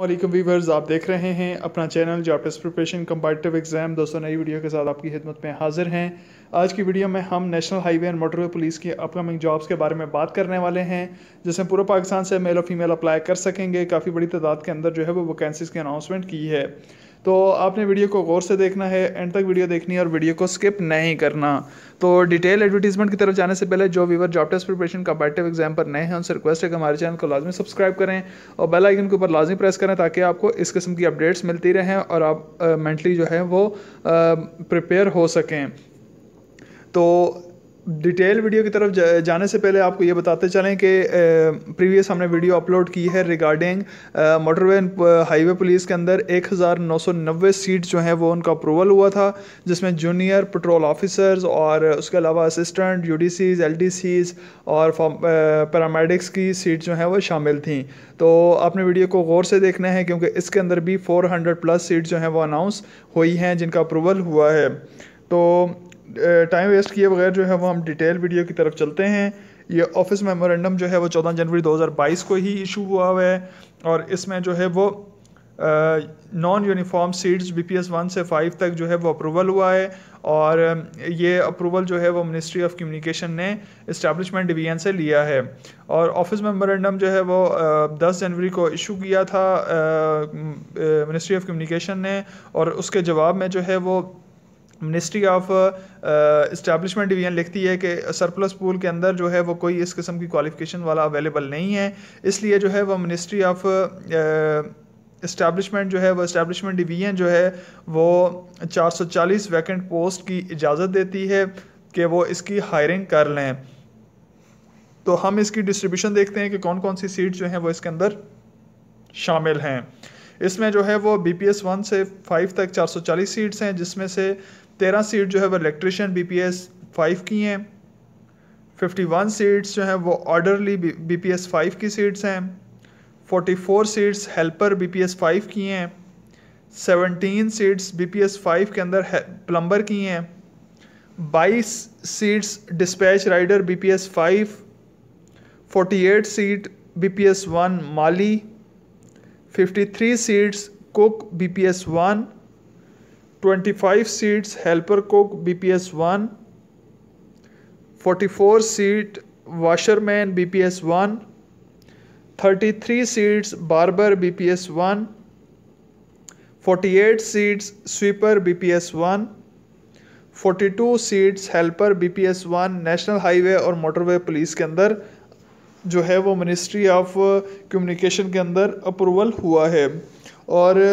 वालेकुम वीवर्स आप देख रहे हैं अपना channel job test preparation competitive exam दोस्तों नई वीडियो के साथ आपकी खिदमत में हाजिर हैं आज की वीडियो में हम national highway and motorway police की अपकमिंग जॉब्स के बारे में बात करने वाले हैं जिसमें पूरे पाकिस्तान से मेल और फीमेल अप्लाई कर सकेंगे काफ़ी बड़ी तादाद के अंदर जो है वो वैकेंसीज की अनाउंसमेंट की है तो आपने वीडियो को गौर से देखना है एंड तक वीडियो देखनी है और वीडियो को स्किप नहीं करना तो डिटेल एडवर्टीजमेंट की तरफ जाने से पहले जो वीवर जॉब टेस्ट प्रिपरेशन बैटिव एग्जाम पर नए हैं उनसे रिक्वेस्ट है कि हमारे चैनल को लाजमी सब्सक्राइब करें और बेल आइकन के ऊपर लाजमी प्रेस करें ताकि आपको इस किस्म की अपडेट्स मिलती रहें और आप मेंटली जो है वो प्रिपेयर हो सकें तो डिटेल वीडियो की तरफ जाने से पहले आपको ये बताते चलें कि प्रीवियस हमने वीडियो अपलोड की है रिगार्डिंग मोटरवे हाईवे पुलिस के अंदर 1990 सीट जो हैं वो उनका अप्रूवल हुआ था जिसमें जूनियर पेट्रोल ऑफिसर्स और उसके अलावा assistant U D Cs L D Cs और पैरामेडिक्स की सीट जो हैं वो शामिल थी तो आपने वीडियो को गौर से देखना है क्योंकि इसके अंदर भी हंड्रेड प्लस सीट जो हैं वो अनाउंस हुई हैं जिनका अप्रूवल हुआ है तो टाइम वेस्ट किए बगैर जो है वो हम डिटेल वीडियो की तरफ चलते हैं ये ऑफिस मेमोरेंडम जो है वो 14 जनवरी 2022 को ही इशू हुआ हुआ है और इसमें जो है वो non uniform seats B P S one से फाइव तक जो है वो अप्रूवल हुआ है और ये अप्रूवल जो है वो मिनिस्ट्री ऑफ कम्युनिकेशन ने इस्टेब्लिशमेंट डिवीजन से लिया है और ऑफिस मेमोरेंडम जो है वो दस जनवरी को इशू किया था मिनिस्ट्री ऑफ कम्युनिकेशन ने और उसके जवाब में जो है वो मिनिस्ट्री ऑफ इस्टेब्लिशमेंट डिवीजन लिखती है कि सरप्लस पूल के अंदर जो है वो कोई इस किस्म की क्वालिफिकेशन वाला अवेलेबल नहीं है इसलिए जो है वो मिनिस्ट्री ऑफ इस्टेब्लिशमेंट जो है वो इस्टेब्लिशमेंट डिवीजन जो है वो 440 वैकेंट पोस्ट की इजाज़त देती है कि वो इसकी हायरिंग कर लें तो हम इसकी डिस्ट्रीब्यूशन देखते हैं कि कौन कौन सी सीट जो हैं वो इसके अंदर शामिल हैं इसमें जो है वो बी पी एस वन से फाइव तक 440 सीट्स हैं जिसमें से तेरह सीट जो है वो electrician B P S five की हैं फिफ्टी वन सीट्स जो हैं वो orderly B P S five की सीट्स हैं forty four seats helper B P S five की हैं seventeen seats B P S five के अंदर प्लम्बर की हैं बाईस seats dispatch rider B P S five forty eight seat B P S one माली fifty three seats cook B P S one twenty five seats helper cook B P S one forty four seat washerman B P S one thirty three seats barber B P S one forty eight seats sweeper B P S one forty two seats helper B P S one national highway और motorway police के अंदर जो है वो ministry of communication के अंदर approval हुआ है और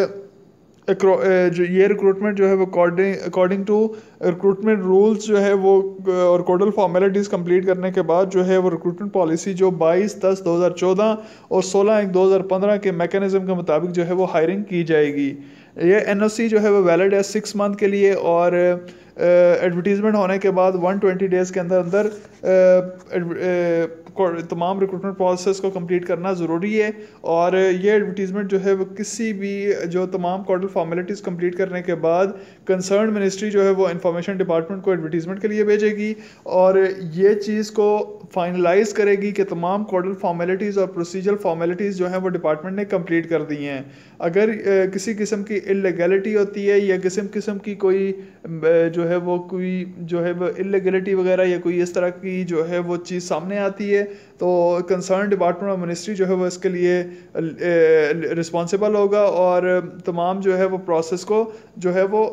Uh, जो ये रिक्रूटमेंट जो है वो according according to recruitment rules जो है वो uh, और कोडल फॉर्मेलिटीज़ कंप्लीट करने के बाद जो है वो रिक्रूटमेंट पॉलिसी जो 22 दस 2014 और 16 एक 2015 के मैकेनिज़्म के मुताबिक जो है वो हायरिंग की जाएगी ये एनओसी जो है वो वैलिड है सिक्स मंथ के लिए और एडवर्टीज़मेंट होने के बाद 120 डेज़ के अंदर अंदर तमाम रिक्रूटमेंट प्रोसेस को कंप्लीट करना ज़रूरी है और ये एडवर्टीज़मेंट जो है वो किसी भी जो तमाम कॉर्डल फॉर्मेलिटीज़ कंप्लीट करने के बाद कंसर्न मिनिस्ट्री जो है वो इंफॉर्मेशन डिपार्टमेंट को एडवर्टीज़मेंट के लिए भेजेगी और ये चीज़ को फाइनलाइज करेगी कि तमाम कॉर्डल फॉर्मेलिटीज़ और प्रोसीजर फॉर्मेलिटीज़ जो हैं वो डिपार्टमेंट ने कम्प्लीट कर दी हैं अगर किसी किस्म की इलीगलिटी होती है या किस्म किस्म की कोई जो है वो कोई जो है वो इलेगलिटी वगैरह या कोई इस तरह की जो है वो चीज़ सामने आती है तो कंसर्न डिपार्टमेंट ऑफ मिनिस्ट्री जो है वो इसके लिए रिस्पॉन्सिबल होगा और तमाम जो है वो प्रोसेस को जो है वो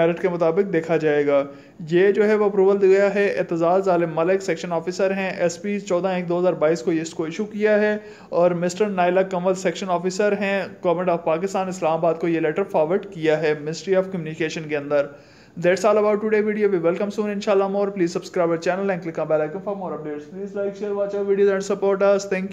मेरिट के मुताबिक देखा जाएगा ये जो है वो अप्रूवल दिया गया है एतजाज़ आलम मलिक सेक्शन ऑफिसर हैं एस पी चौदह एक दो हज़ार बाईस को इसको इशू किया है और mister Naila Kanwal section officer हैं गवर्नमेंट ऑफ पाकिस्तान इस्लामाबाद को ये लेटर फॉरवर्ड किया है मिनिस्ट्री ऑफ कम्युनिकेशन के अंदर that's all about today video we welcome soon inshallah more please subscribe our channel and click on bell icon for more updates please like share watch our videos and support us thank you